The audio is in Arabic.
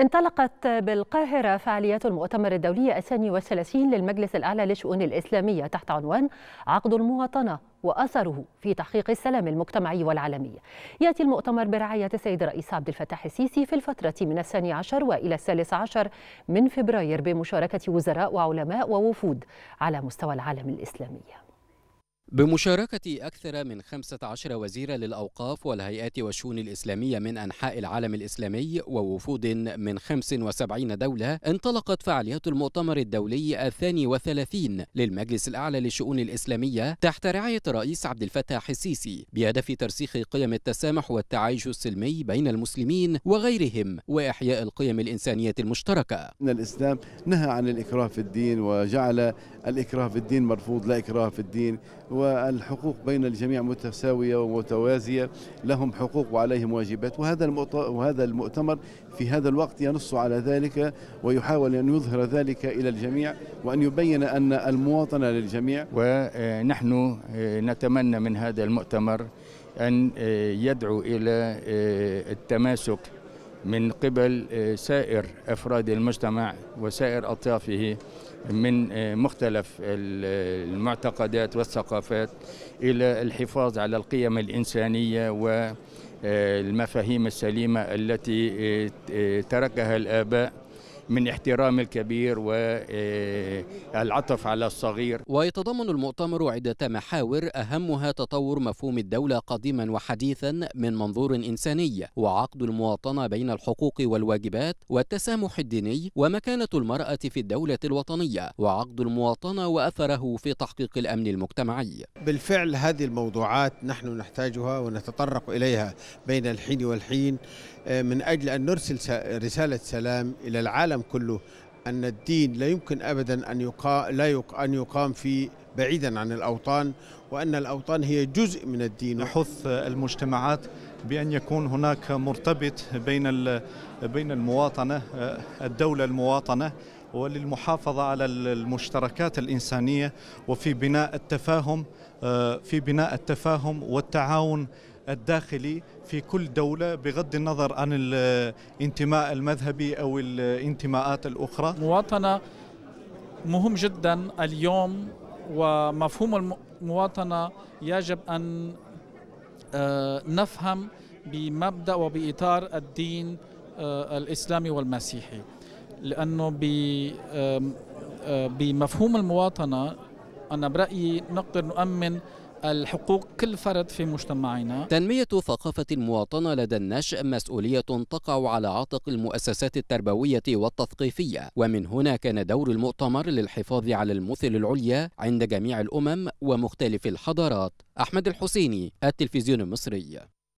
انطلقت بالقاهرة فعاليات المؤتمر الدولي الثاني والثلاثين للمجلس الأعلى للشؤون الإسلامية تحت عنوان عقد المواطنة وأثره في تحقيق السلام المجتمعي والعالمي يأتي المؤتمر برعاية السيد الرئيس عبد الفتاح السيسي في الفترة من الثاني عشر وإلى الثالث عشر من فبراير بمشاركة وزراء وعلماء ووفود على مستوى العالم الإسلامي بمشاركة أكثر من 15 وزيرا للأوقاف والهيئات والشؤون الإسلامية من أنحاء العالم الإسلامي ووفود من 75 دولة انطلقت فعاليات المؤتمر الدولي الثاني وثلاثين للمجلس الأعلى للشؤون الإسلامية تحت رعاية الرئيس عبد الفتاح السيسي بهدف ترسيخ قيم التسامح والتعايش السلمي بين المسلمين وغيرهم وإحياء القيم الإنسانية المشتركة إن الإسلام نهى عن الإكراه في الدين وجعل الإكراه في الدين مرفوض لا إكراه في الدين والحقوق بين الجميع متساوية ومتوازية لهم حقوق وعليهم واجبات وهذا وهذا المؤتمر في هذا الوقت ينص على ذلك ويحاول أن يظهر ذلك إلى الجميع وأن يبين أن المواطنة للجميع ونحن آه، نتمنى من هذا المؤتمر أن آه، يدعو إلى آه، التماسك من قبل آه، سائر افراد المجتمع وسائر اطيافه من آه، مختلف المعتقدات والثقافات الى الحفاظ على القيم الانسانيه والمفاهيم آه، السليمه التي تركها الاباء من احترام الكبير والعطف آه، على الصغير ويتضمن المؤتمر عدة محاور أهمها تطور مفهوم الدولة قديما وحديثا من منظور إنساني وعقد المواطنة بين الحقوق والواجبات والتسامح الديني ومكانة المرأة في الدولة الوطنية وعقد المواطنة وأثره في تحقيق الأمن المجتمعي بالفعل هذه الموضوعات نحن نحتاجها ونتطرق إليها بين الحين والحين آه، من أجل أن نرسل رسالة سلام إلى العالم العالم كله أن الدين لا يمكن أبدا أن يقام, لا يق... أن يقام في بعيدا عن الأوطان وأن الأوطان هي جزء من الدين نحث المجتمعات بأن يكون هناك مرتبط بين بين المواطنة الدولة المواطنة وللمحافظة على المشتركات الإنسانية وفي بناء التفاهم في بناء التفاهم والتعاون الداخلي في كل دولة بغض النظر عن الانتماء المذهبي أو الانتماءات الأخرى مواطنة مهم جدا اليوم ومفهوم المواطنة يجب أن آه، نفهم بمبدأ وبإطار الدين آه، الإسلامي والمسيحي لأنه آه، بمفهوم المواطنة أنا برأيي نقدر نؤمن الحقوق كل فرد في مجتمعنا تنمية ثقافة المواطنة لدى النشء مسؤولية تقع على عاتق المؤسسات التربوية والتثقيفية ومن هنا كان دور المؤتمر للحفاظ على المثل العليا عند جميع الأمم ومختلف الحضارات أحمد الحسيني التلفزيون المصري